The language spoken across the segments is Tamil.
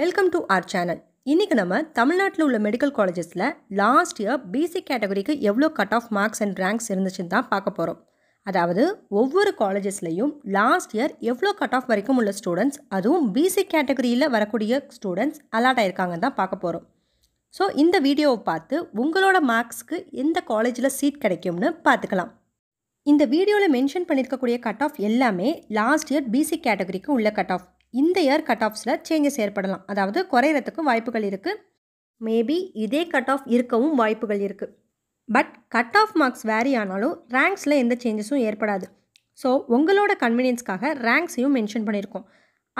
வெல்கம் டு ஆர் சேனல் இன்றைக்கி நம்ம தமிழ்நாட்டில் உள்ள மெடிக்கல் காலேஜஸில் லாஸ்ட் இயர் பிசிக் கேட்டகரிக்கு எவ்வளோ cut off marks and ranks இருந்துச்சுன்னு தான் பார்க்க போகிறோம் அதாவது ஒவ்வொரு காலேஜஸ்லையும் லாஸ்ட் இயர் எவ்வளோ கட் ஆஃப் வரைக்கும் உள்ள ஸ்டூடெண்ட்ஸ் அதுவும் பிசிக் கேட்டகரியில் வரக்கூடிய ஸ்டூடெண்ட்ஸ் அலாட் ஆயிருக்காங்கன்னு தான் பார்க்க போகிறோம் ஸோ இந்த வீடியோவை பார்த்து உங்களோட மார்க்ஸ்க்கு எந்த காலேஜில் சீட் கிடைக்கும்னு பார்த்துக்கலாம் இந்த வீடியோவில் மென்ஷன் பண்ணியிருக்கக்கூடிய கட் ஆஃப் எல்லாமே லாஸ்ட் இயர் பிசி கேட்டகரிக்கு உள்ள கட் ஆஃப் இந்த இயர் கட் ஆஃப்ஸில் சேஞ்சஸ் ஏற்படலாம் அதாவது குறையிறதுக்கு வாய்ப்புகள் இருக்குது மேபி இதே கட் ஆஃப் இருக்கவும் வாய்ப்புகள் இருக்குது but cut off marks vary ஆனாலும் ரேங்க்ஸில் எந்த சேஞ்சஸும் ஏற்படாது ஸோ உங்களோட கன்வீனியன்ஸ்க்காக ரேங்க்ஸையும் மென்ஷன் பண்ணியிருக்கோம்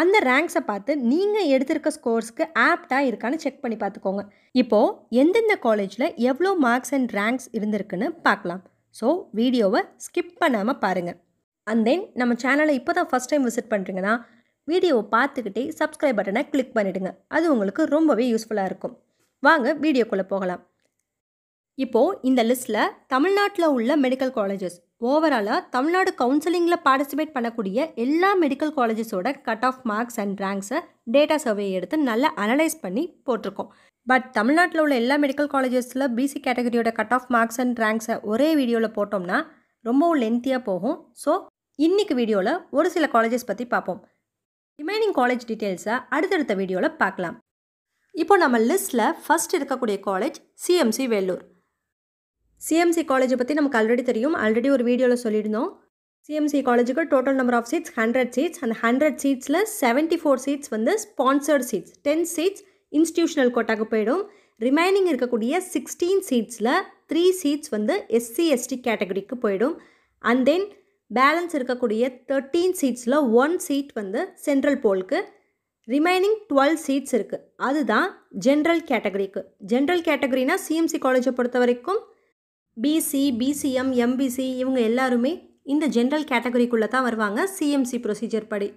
அந்த ரேங்க்ஸை பார்த்து நீங்கள் எடுத்திருக்க ஸ்கோர்ஸ்க்கு ஆப்டாக இருக்கான்னு செக் பண்ணி பார்த்துக்கோங்க இப்போது எந்தெந்த காலேஜில் எவ்வளோ மார்க்ஸ் அண்ட் ரேங்க்ஸ் இருந்திருக்குன்னு பார்க்கலாம் ஸோ வீடியோவை ஸ்கிப் பண்ணாமல் பாருங்கள் அண்ட் தென் நம்ம சேனலை இப்போ தான் ஃபஸ்ட் டைம் விசிட் பண்ணுறீங்கன்னா வீடியோவை பார்த்துக்கிட்டே சப்ஸ்கிரைப் பட்டனை கிளிக் பண்ணிவிடுங்க அது உங்களுக்கு ரொம்பவே யூஸ்ஃபுல்லாக இருக்கும் வாங்க வீடியோக்குள்ளே போகலாம் இப்போது இந்த லிஸ்ட்டில் தமிழ்நாட்டில் உள்ள மெடிக்கல் காலேஜஸ் ஓவராலாக தமிழ்நாடு கவுன்சிலிங்கில் பார்ட்டிசிபேட் பண்ணக்கூடிய எல்லா மெடிக்கல் காலேஜஸோட கட் ஆஃப் மார்க்ஸ் அண்ட் ரேங்க்ஸை டேட்டா சர்வே எடுத்து நல்லா அனலைஸ் பண்ணி போட்டிருக்கோம் பட் தமிழ்நாட்டில் உள்ள எல்லா மெடிக்கல் காலேஜஸில் பிசி கேட்டகரியோட கட் ஆஃப் மார்க்ஸ் அண்ட் ரேங்க்ஸை ஒரே வீடியோவில் போட்டோம்னா ரொம்பவும் லென்த்தியாக போகும் ஸோ இன்றைக்கி வீடியோவில் ஒரு சில காலேஜஸ் பற்றி பார்ப்போம் ரிமைனிங் காலேஜ் டீட்டெயில்ஸை அடுத்தடுத்த வீடியோவில் பார்க்கலாம் இப்போ நம்ம லிஸ்ட்டில் ஃபஸ்ட் இருக்கக்கூடிய காலேஜ் சிஎம்சி வேலூர் சிஎம்சி காலேஜை பற்றி நமக்கு ஆல்ரெடி தெரியும் ஆல்ரெடி ஒரு வீடியோவில் சொல்லியிருந்தோம் சிஎம்சி காலேஜுக்கு total number of seats hundred seats அந்த ஹண்ட்ரட் சீட்ஸில் செவன்ட்டி ஃபோர் சீட்ஸ் வந்து sponsored seats ten seats institutional கோட்டாக்கு போயிடும் ரிமைனிங் இருக்கக்கூடிய சிக்ஸ்டீன் சீட்ஸில் த்ரீ சீட்ஸ் வந்து எஸ்சி எஸ்டி கேட்டகரிக்கு போயிடும் அண்ட் தென் பேலன்ஸ் இருக்கக்கூடிய தேர்ட்டீன் சீட்ஸில் ஒன் சீட் வந்து சென்ட்ரல் போலுக்கு ரிமைனிங் டுவெல் சீட்ஸ் இருக்குது அதுதான் ஜென்ரல் கேட்டகரிக்கு ஜென்ரல் கேட்டகரினா சிஎம்சி காலேஜை பொறுத்த வரைக்கும் பிசி பிசிஎம் எம்பிசி இவங்க எல்லாருமே இந்த ஜென்ரல் கேட்டகரிக்குள்ளே தான் வருவாங்க சிஎம்சி ப்ரொசீஜர் படி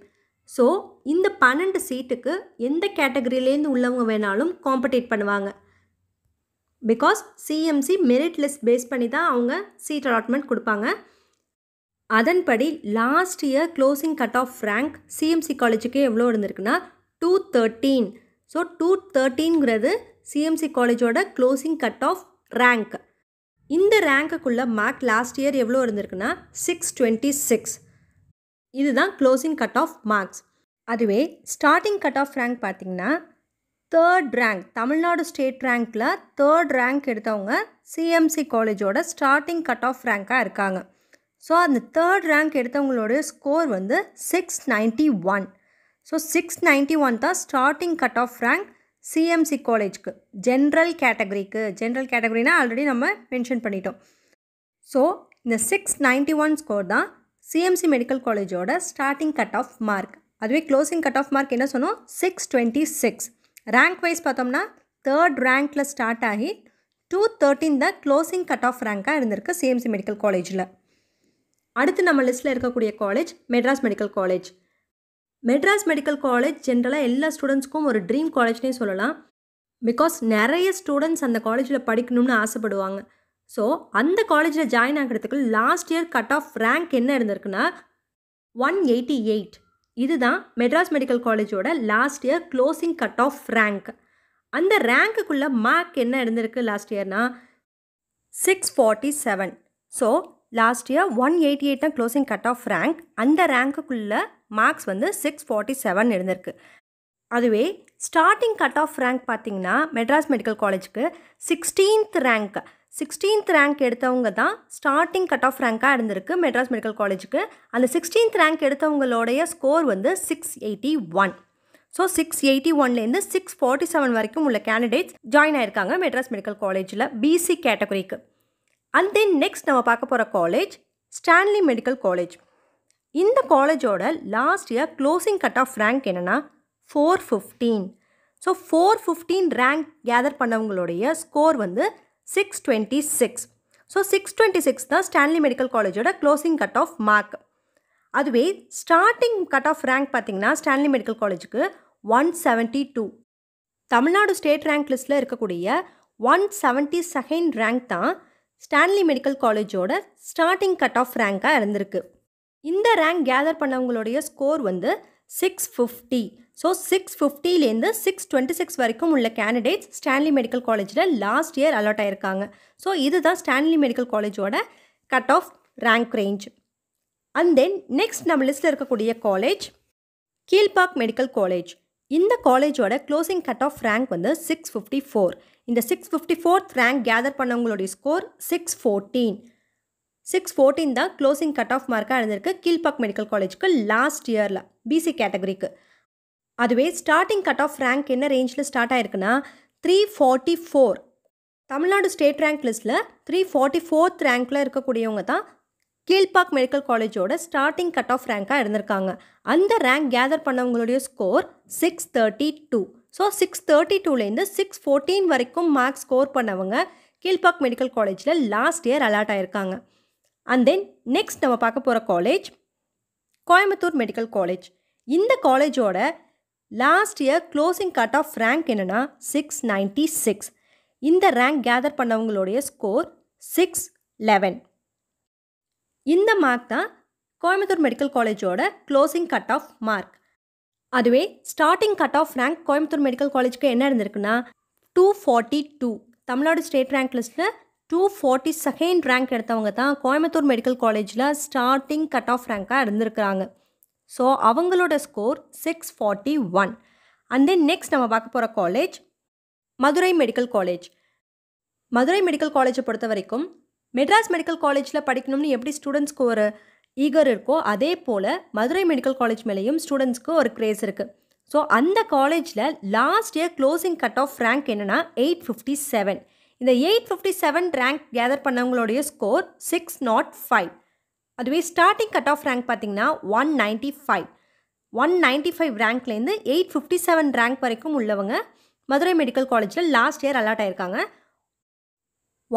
ஸோ இந்த பன்னெண்டு சீட்டுக்கு எந்த கேட்டகரியிலேருந்து உள்ளவங்க வேணாலும் காம்படேட் பண்ணுவாங்க because CMC merit list base பண்ணி தான் அவங்க சீட் அலாட்மெண்ட் கொடுப்பாங்க அதன்படி last year closing cut off rank CMC காலேஜுக்கு எவ்வளோ இருந்திருக்குன்னா டூ தேர்ட்டீன் ஸோ டூ தேர்ட்டீன்கிறது சிஎம்சி காலேஜோட க்ளோசிங் கட் ஆஃப் ரேங்க் இந்த ரேங்க்குக்குள்ளே மார்க் லாஸ்ட் இயர் எவ்வளோ இருந்திருக்குன்னா சிக்ஸ் டுவெண்ட்டி சிக்ஸ் இதுதான் க்ளோசிங் கட் ஆஃப் மார்க்ஸ் அதுவே ஸ்டார்டிங் கட் ஆஃப் ரேங்க் பார்த்தீங்கன்னா தேர்ட் ரேங்க் தமிழ்நாடு ஸ்டேட் ரேங்க்கில் தேர்ட் ரேங்க் எடுத்தவங்க சிஎம்சி காலேஜோட ஸ்டார்டிங் கட் ஆஃப் ரேங்காக இருக்காங்க ஸோ அந்த தேர்ட் ரேங்க் எடுத்தவங்களோட ஸ்கோர் வந்து six ninety one so six ninety one தான் starting cut off rank CMC காலேஜ்க்கு ஜென்ரல் கேட்டகரிக்கு ஜென்ரல் கேட்டகரினா ஆல்ரெடி நம்ம மென்ஷன் பண்ணிட்டோம் ஸோ இந்த சிக்ஸ் நைன்ட்டி ஒன் ஸ்கோர் தான் சிஎம்சி மெடிக்கல் காலேஜோட ஸ்டார்டிங் கட் ஆஃப் மார்க் அதுவே க்ளோசிங் கட் ஆஃப் மார்க் என்ன சொன்னோம் six twenty six rank wise பார்த்தோம்னா தேர்ட் ரேங்க்கில் ஸ்டார்ட் ஆகி டூ தேர்ட்டின் தான் க்ளோசிங் கட் ஆஃப் ரேங்காக இருந்திருக்கு சிஎம்சி மெடிக்கல் காலேஜில் அடுத்து நம்ம லிஸ்ட்டில் இருக்கக்கூடிய college Madras medical college Madras medical college ஜென்ரலாக எல்லா ஸ்டூடெண்ட்ஸ்க்கும் ஒரு ட்ரீம் காலேஜ்னே சொல்லலாம் பிகாஸ் நிறைய ஸ்டூடெண்ட்ஸ் அந்த காலேஜில் படிக்கணும்னு ஆசைப்படுவாங்க ஸோ அந்த காலேஜில் ஜாயின் ஆகிறதுக்கு last year cut off rank என்ன இருந்திருக்குன்னா ஒன் எயிட்டி எயிட் இதுதான் மெட்ராஸ் மெடிக்கல் காலேஜோட last year closing cut off rank அந்த ரேங்க்குள்ளே மார்க் என்ன இருந்திருக்கு லாஸ்ட் இயர்னா six forty seven so last year one eighty eight தான் க்ளோசிங் கட் ஆஃப் ரேங்க் அந்த ரேங்க்குள்ளே மார்க்ஸ் வந்து சிக்ஸ் ஃபார்ட்டி செவன் இருந்திருக்கு அதுவே ஸ்டார்டிங் கட் ஆஃப் ரேங்க் பார்த்தீங்கன்னா மெட்ராஸ் மெடிக்கல் காலேஜுக்கு சிக்ஸ்டீன்த் ரேங்க் சிக்ஸ்டீன்த் ரேங்க் எடுத்தவங்க தான் ஸ்டார்டிங் கட் ஆஃப் ரேங்காக இருந்திருக்கு மெட்ராஸ் மெடிக்கல் காலேஜுக்கு அந்த சிக்ஸ்டீன்த் ரேங்க் எடுத்தவங்களோடைய ஸ்கோர் வந்து six eighty one so six eighty ஒன்லேருந்து சிக்ஸ் ஃபார்ட்டி செவன் வரைக்கும் உள்ள கேண்டிடேட்ஸ் ஜாயின் ஆயிருக்காங்க மெட்ராஸ் மெடிக்கல் காலேஜில் பிசி கேட்டகரிக்கு அண்ட் தென் நெக்ஸ்ட் நம்ம பார்க்க போகிற காலேஜ் ஸ்டான்லி மெடிக்கல் காலேஜ் இந்த காலேஜோட last year closing cut off rank என்னென்னா four fifteen so four fifteen rank gather பண்ணவங்களுடைய ஸ்கோர் வந்து six twenty six so six twenty six தான் ஸ்டான்லி மெடிக்கல் காலேஜோட க்ளோசிங் கட் ஆஃப் மார்க் அதுவே ஸ்டார்டிங் கட் ஆஃப் ரேங்க் பார்த்திங்கன்னா ஸ்டான்லி மெடிக்கல் காலேஜுக்கு one seventy two Tamil Nadu state rank லிஸ்ட்டில் இருக்கக்கூடிய ஒன் செவன்ட்டி செகண்ட் ரேங்க் தான் ஸ்டான்லி மெடிக்கல் காலேஜோட ஸ்டார்டிங் கட் ஆஃப் ரேங்காக இருந்திருக்கு இந்த ரேங்க் கேதர் பண்ணவங்களுடைய ஸ்கோர் வந்து சிக்ஸ் ஃபிஃப்டி ஸோ சிக்ஸ் ஃபிஃப்டிலேருந்து சிக்ஸ் டுவெண்ட்டி சிக்ஸ் வரைக்கும் உள்ள கேண்டிடேட்ஸ் ஸ்டான்லி மெடிக்கல் காலேஜில் லாஸ்ட் இயர் அலாட் ஆயிருக்காங்க ஸோ இதுதான் ஸ்டான்லி மெடிக்கல் காலேஜோட cut off rank range and then next நம்ம லிஸ்ட்டில் இருக்கக்கூடிய காலேஜ் கீழ்பாக் மெடிக்கல் காலேஜ் இந்த காலேஜோட க்ளோசிங் கட் ஆஃப் ரேங்க் வந்து சிக்ஸ் ஃபிஃப்டி ஃபோர் இந்த six fifty fourth rank gather பண்ணவங்களுடைய score six fourteen six fourteen தான் க்ளோசிங் கட் ஆஃப் மார்க்காக இருந்திருக்கு கீழ்பாக் மெடிக்கல் காலேஜுக்கு லாஸ்ட் இயரில் பிசி கேட்டகரிக்கு அதுவே ஸ்டார்டிங் கட் ஆஃப் ரேங்க் என்ன ரேஞ்சில் ஸ்டார்ட் ஆயிருக்குன்னா three forty four Tamil Nadu state rank லிஸ்ட்டில் த்ரீ ஃபார்ட்டி ஃபோர்த் ரேங்க்கில் இருக்கக்கூடியவங்க தான் கீழ்பாக் மெடிக்கல் காலேஜோட ஸ்டார்டிங் கட் ஆஃப் ரேங்காக இருந்திருக்காங்க அந்த ரேங்க் கேதர் பண்ணவங்களுடைய score six thirty two so six thirty டூலேருந்து சிக்ஸ் ஃபோர்டீன் வரைக்கும் மார்க்ஸ் ஸ்கோர் பண்ணவங்க கீழ்பாக் மெடிக்கல் காலேஜில் லாஸ்ட் இயர் அலாட் ஆகியிருக்காங்க அண்ட் தென் நெக்ஸ்ட் நம்ம பார்க்க போகிற காலேஜ் கோயம்புத்தூர் மெடிக்கல் காலேஜ் இந்த காலேஜோட last year closing cut off rank என்னென்னா சிக்ஸ் நைன்ட்டி சிக்ஸ் இந்த ரேங்க் கேதர் பண்ணவங்களுடைய ஸ்கோர் சிக்ஸ் லெவன் இந்த மார்க் தான் கோயம்புத்தூர் மெடிக்கல் காலேஜோட க்ளோசிங் கட் ஆஃப் மார்க் அதுவே starting cut off rank Coimbatore medical காலேஜுக்கு என்ன இருந்திருக்குன்னா two forty two Tamil Nadu state rank லிஸ்ட்டில் டூ ஃபார்ட்டி செகண்ட் ரேங்க் எடுத்தவங்க தான் கோயம்புத்தூர் மெடிக்கல் காலேஜில் ஸ்டார்டிங் கட் ஆஃப் ரேங்காக இருந்திருக்கிறாங்க ஸோ அவங்களோட score six forty one and then next நம்ம பார்க்க போகிற college Madurai medical college Madurai medical காலேஜை பொறுத்த வரைக்கும் மெட்ராஸ் மெடிக்கல் காலேஜில் படிக்கணும்னு எப்படி ஸ்டூடெண்ட்ஸ்க்கு ஒரு ஈகர் இருக்கோ அதே போல் மதுரை மெடிக்கல் காலேஜ் மேலேயும் ஸ்டூடெண்ட்ஸ்க்கு ஒரு க்ரேஸ் இருக்குது ஸோ அந்த காலேஜில் last year closing cut off rank என்னென்னா எயிட் ஃபிஃப்டி செவன் இந்த eight fifty seven rank gather பண்ணவங்களுடைய ஸ்கோர் சிக்ஸ் நாட் ஃபைவ் அதுவே ஸ்டார்டிங் கட் ஆஃப் ரேங்க் பார்த்திங்கன்னா one ninety five one ninety five ரேங்க்லேருந்து எயிட் ஃபிஃப்டி செவன் ரேங்க் வரைக்கும் உள்ளவங்க மதுரை மெடிக்கல் காலேஜில் லாஸ்ட் இயர் அலாட் ஆயிருக்காங்க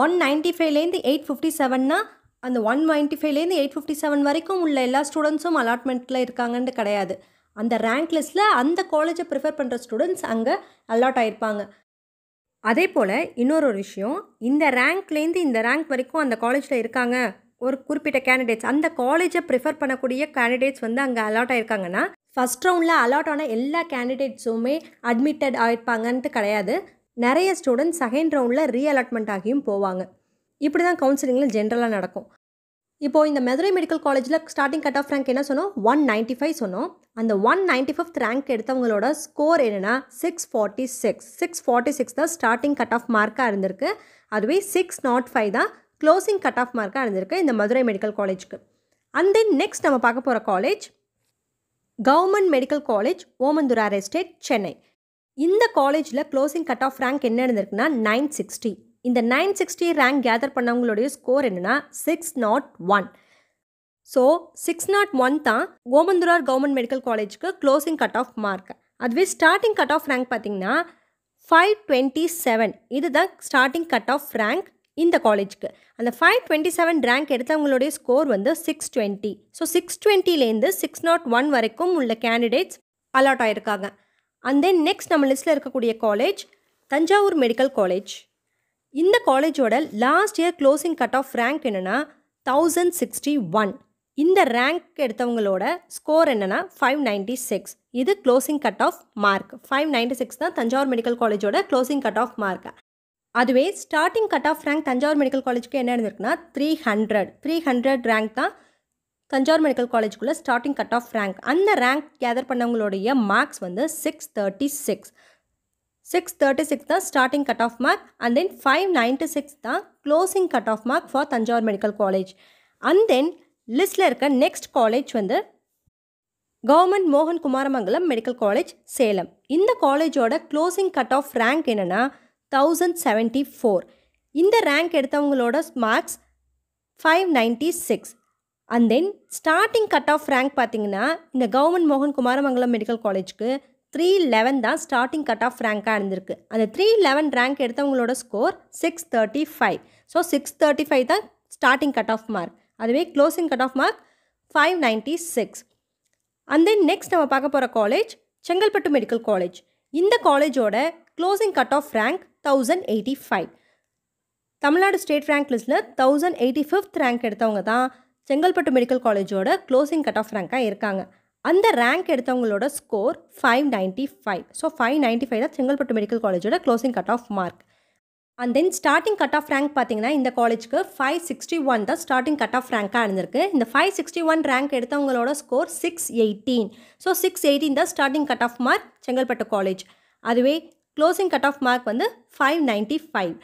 ஒன் நைன்ட்டி ஃபைவ்லேருந்து எயிட் ஃபிஃப்டி செவன்னா அந்த ஒன் நைன்ட்டி ஃபைவ்லேருந்து எயிட் ஃபிஃப்டி செவன் வரைக்கும் உள்ள எல்லா ஸ்டூடெண்ட்ஸும் அலாட்மெண்ட்டில் இருக்காங்கன்னு கிடையாது அந்த ரேங்க் லிஸ்ட்டில் அந்த காலேஜை ப்ரிஃபர் பண்ணுற ஸ்டூடெண்ட்ஸ் அங்கே அலாட் ஆகிருப்பாங்க அதே போல் இன்னொரு ஒரு விஷயம் இந்த ரேங்க்லேருந்து இந்த ரேங்க் வரைக்கும் அந்த காலேஜில் இருக்காங்க ஒரு குறிப்பிட்ட கேண்டிடேட்ஸ் அந்த காலேஜை ப்ரிஃபர் பண்ணக்கூடிய கேண்டிடேட்ஸ் வந்து அங்கே அலாட் ஆகியிருக்காங்கன்னா ஃபஸ்ட் ரவுண்டில் அலாட் ஆன எல்லா கேண்டிடேட்ஸுமே அட்மிட்டட் ஆகிருப்பாங்கன்ட்டு கிடையாது நிறைய ஸ்டூடெண்ட்ஸ் செகண்ட் ரவுண்டில் ரீஅலாட்மெண்ட் ஆகியும் போவாங்க இப்படி தான் கவுன்சிலிங்கில் ஜென்ரலாக நடக்கும் இப்போது இந்த மதுரை மெடிக்கல் காலேஜில் ஸ்டார்டிங் கட் ஆஃப் ரேங்க் என்ன சொன்னோம் ஒன் நைன்ட்டி ஃபைவ் சொன்னோம் அந்த ஒன் நைன்ட்டி ஃபிஃப்த் ரேங்க் எடுத்தவங்களோட ஸ்கோர் என்னென்னா six forty six six forty six தான் ஸ்டார்டிங் கட் ஆஃப் மார்க்காக இருந்திருக்கு அதுவே சிக்ஸ் நாட் ஃபைவ் தான் க்ளோசிங் கட் ஆஃப் மார்க்காக இருந்திருக்கு இந்த மதுரை மெடிக்கல் காலேஜுக்கு அண்ட் தென் நெக்ஸ்ட் நம்ம பார்க்க போகிற college government medical college Omandurar estate Chennai இந்த காலேஜில் க்ளோசிங் கட் ஆஃப் ரேங்க் என்ன இருந்திருக்குன்னா நைன் சிக்ஸ்டி இந்த நைன் சிக்ஸ்டி ரேங்க் கேதர் பண்ணவங்களுடைய ஸ்கோர் என்னென்னா six nought one so six nought one தான் கோமந்துரார் கவர்மெண்ட் மெடிக்கல் காலேஜுக்கு க்ளோசிங் கட் ஆஃப் மார்க் அதுவே ஸ்டார்டிங் கட் ஆஃப் ரேங்க் பார்த்தீங்கன்னா ஃபைவ் டுவெண்ட்டி செவன் இதுதான் ஸ்டார்டிங் கட் ஆஃப் ரேங்க் இந்த காலேஜுக்கு அந்த ஃபைவ் டுவெண்ட்டி செவன் ரேங்க் எடுத்தவங்களுடைய ஸ்கோர் வந்து சிக்ஸ் டுவெண்ட்டி ஸோ சிக்ஸ் டுவெண்ட்டிலேருந்து சிக்ஸ் நாட் ஒன் வரைக்கும் உள்ள கேண்டிடேட்ஸ் அலாட் ஆகியிருக்காங்க அண்ட் தென் நெக்ஸ்ட் நம்ம லிஸ்ட்டில் இருக்கக்கூடிய காலேஜ் தஞ்சாவூர் மெடிக்கல் காலேஜ் இந்த காலேஜோட last year closing cut off rank என்னென்னா தௌசண்ட் சிக்ஸ்டி ஒன் இந்த ரேங்க் எடுத்தவங்களோட ஸ்கோர் என்னென்னா ஃபைவ் நைன்டி சிக்ஸ் இது closing cut off mark five ninety six தான் தஞ்சாவூர் மெடிக்கல் காலேஜோட க்ளோசிங் கட் ஆஃப் மார்க் அதுவே starting cut off rank Thanjavur medical காலேஜுக்கு என்ன இருந்திருக்குன்னா three hundred three hundred rank தான் தஞ்சாவூர் மெடிக்கல் காலேஜுக்குள்ளே ஸ்டார்டிங் கட் ஆஃப் ரேங்க் அந்த ரேங்க் கேதர் பண்ணவங்களுடைய மார்க்ஸ் வந்து six thirty six six thirty six தான் starting cut off mark and then five ninety six தான் closing cut off mark for Thanjavur medical college and then லிஸ்ட்டில் இருக்க நெக்ஸ்ட் காலேஜ் வந்து கவர்மெண்ட் மோகன் குமாரமங்கலம் மெடிக்கல் காலேஜ் சேலம் இந்த காலேஜோட க்ளோசிங் கட் ஆஃப் ரேங்க் என்னென்னா தௌசண்ட் செவன்ட்டி ஃபோர் இந்த ரேங்க் எடுத்தவங்களோட marks five ninety six and then starting cut off rank பார்த்தீங்கன்னா இந்த கவர்மெண்ட் மோகன் குமாரமங்கலம் மெடிக்கல் காலேஜுக்கு த்ரீ லெவன் தான் ஸ்டார்டிங் கட் ஆஃப் ரேங்காக இருந்திருக்கு அந்த த்ரீ லெவன் ரேங்க் எடுத்தவங்களோட score six thirty five so six thirty five தான் ஸ்டார்டிங் கட் ஆஃப் மார்க் அதுவே closing cut off mark five ninety six and then next நம்ம பார்க்க போகிற காலேஜ் செங்கல்பட்டு மெடிக்கல் காலேஜ் இந்த காலேஜோட closing cut off rank thousand eighty five Tamil Nadu state rank லிஸ்ட்டில் தௌசண்ட் எயிட்டி ஃபிஃப்த் ரேங்க் எடுத்தவங்க தான் செங்கல்பட்டு மெடிக்கல் காலேஜோட க்ளோசிங் கட் ஆஃப் ரேங்காக இருக்காங்க அந்த ரேங்க் எடுத்தவங்களோட score five ninety five so five ninety five தான் செங்கல்பட்டு மெடிக்கல் காலேஜோட closing cut off mark and then starting cut off rank பார்த்தீங்கன்னா இந்த காலேஜுக்கு ஃபைவ் சிக்ஸ்டி ஒன் தான் ஸ்டார்டிங் கட் ஆஃப் ரேங்காக இருந்திருக்கு இந்த ஃபைவ் சிக்ஸ்டி ஒன் ரேங்க் எடுத்தவங்களோட score six eighteen so six eighteen தான் starting cut off mark Chengalpattu college அதுவே க்ளோசிங் கட் ஆஃப் மார்க் வந்து five ninety five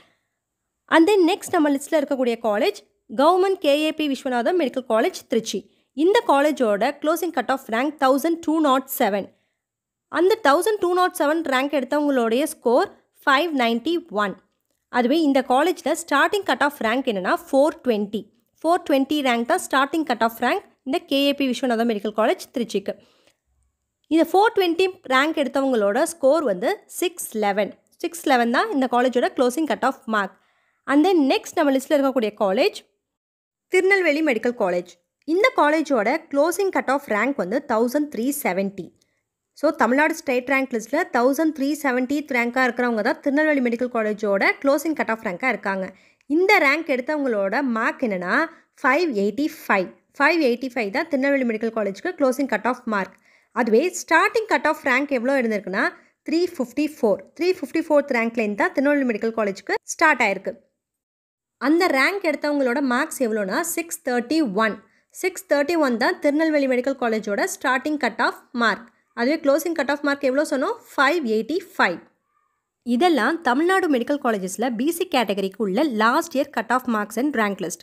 and then next நம்ம லிஸ்ட்டில் இருக்கக்கூடிய college government KAP Viswanatham medical college Trichy இந்த காலேஜோட closing cut off rank thousand two nought seven அந்த thousand two nought seven rank எடுத்தவங்களுடைய ஸ்கோர் ஃபைவ் நைன்ட்டி ஒன் அதுவே இந்த காலேஜில் ஸ்டார்டிங் கட் ஆஃப் ரேங்க் என்னென்னா four twenty four twenty rank தான் ஸ்டார்டிங் கட் ஆஃப் ரேங்க் இந்த கேஏபி விஸ்வநாதம் மெடிக்கல் காலேஜ் திருச்சிக்கு இந்த ஃபோர் டுவெண்ட்டி ரேங்க் எடுத்தவங்களோட ஸ்கோர் வந்து சிக்ஸ் லெவன் சிக்ஸ் லெவன் தான் இந்த காலேஜோட க்ளோசிங் கட் ஆஃப் மார்க் அந்த நெக்ஸ்ட் நம்ம லிஸ்ட்டில் இருக்கக்கூடிய காலேஜ் திருநெல்வேலி மெடிக்கல் காலேஜ் இந்த காலேஜோட க்ளோசிங் கட் ஆஃப் ரேங்க் வந்து thousand three seventy so Tamil Nadu state rank லிஸ்ட்டில் தௌசண்ட் த்ரீ செவன்ட்டி ரேங்காக இருக்கிறவங்க தான் திருநெல்வேலி மெடிக்கல் காலேஜோட க்ளோசிங் கட் ஆஃப் ரேங்காக இருக்காங்க இந்த ரேங்க் எடுத்தவங்களோட மார்க் என்னென்னா five eighty five five eighty five தான் திருநெல்வேலி மெடிக்கல் காலேஜுக்கு க்ளோசிங் கட் ஆஃப் மார்க் அதுவே ஸ்டார்டிங் கட் ஆஃப் ரேங்க் எவ்வளோ இருந்திருக்குன்னா three fifty four three fifty fourth ரேங்க்லேருந்து தான் திருநெல்வேலி மெடிக்கல் காலேஜுக்கு ஸ்டார்ட் ஆயிருக்கு அந்த ரேங்க் எடுத்தவங்களோட மார்க்ஸ் எவ்வளோனா six thirty one six thirty one தான் திருநெல்வேலி மெடிக்கல் காலேஜோட ஸ்டார்டிங் கட் ஆஃப் மார்க் அதுவே க்ளோசிங் கட் ஆஃப் மார்க் எவ்வளோ சொன்னோம் ஃபைவ் எயிட்டி ஃபைவ் இதெல்லாம் தமிழ்நாடு மெடிக்கல் காலேஜஸில் பிசி கேட்டகரிக்கு உள்ள last year cut off marks and rank list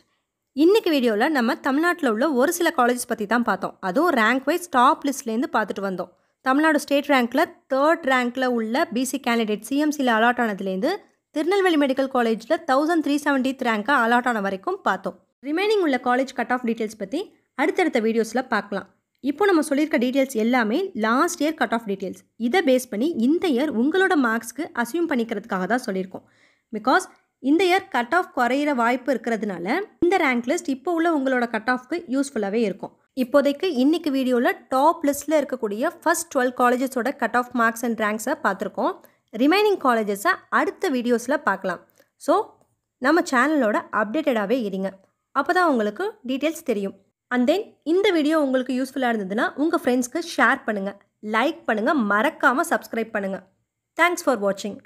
இன்றைக்கி வீடியோவில் நம்ம தமிழ்நாட்டில் உள்ள ஒரு சில காலேஜஸ் பற்றி தான் பார்த்தோம் அதுவும் ரேங்க் வைஸ் டாப் லிஸ்ட்லேருந்து பார்த்துட்டு வந்தோம் தமிழ்நாடு ஸ்டேட் ரேங்க்கில் தேர்ட் ரேங்க்கில் உள்ள பிசி கேண்டிடேட் சிஎம்சியில் அலாட் ஆனதுலேருந்து திருநெல்வேலி மெடிக்கல் காலேஜில் தௌசண்ட் த்ரீ செவன்டி ரேங்க்காக அலாட் ஆன வரைக்கும் பார்த்தோம் ரிமைனிங் உள்ள காலேஜ் கட் ஆஃப் டீட்டெயில்ஸ் பற்றி அடுத்தடுத்த வீடியோஸில் பார்க்கலாம் இப்போ நம்ம சொல்லியிருக்க டீட்டெயில்ஸ் எல்லாமே last year cut off details இதை பேஸ் பண்ணி இந்த இயர் உங்களோட மார்க்ஸ்க்கு அசியூம் பண்ணிக்கிறதுக்காக தான் சொல்லியிருக்கோம் பிகாஸ் இந்த இயர் கட் ஆஃப் குறையிற வாய்ப்பு இருக்கிறதுனால இந்த ரேங்க் லிஸ்ட் இப்போ உள்ள உங்களோட கட் ஆஃப்க்கு யூஸ்ஃபுல்லாகவே இருக்கும் இப்போதைக்கு இன்றைக்கு வீடியோவில் டாப் லிஸ்ட்டில் இருக்கக்கூடிய ஃபஸ்ட் டுவெல் காலேஜஸோட கட் ஆஃப் மார்க்ஸ் அண்ட் ரேங்க்ஸை பார்த்துருக்கோம் ரிமைனிங் காலேஜஸை அடுத்த வீடியோஸில் பார்க்கலாம் ஸோ நம்ம சேனலோட அப்டேட்டடாகவே இருங்க அப்போ தான் உங்களுக்கு டீட்டெயில்ஸ் தெரியும் அண்ட் தென் இந்த வீடியோ உங்களுக்கு யூஸ்ஃபுல்லாக இருந்ததுன்னா உங்கள் ஃப்ரெண்ட்ஸ்க்கு ஷேர் பண்ணுங்கள் லைக் பண்ணுங்கள் மறக்காமல் சப்ஸ்கிரைப் பண்ணுங்கள் தேங்க்ஸ் ஃபார் வாட்சிங்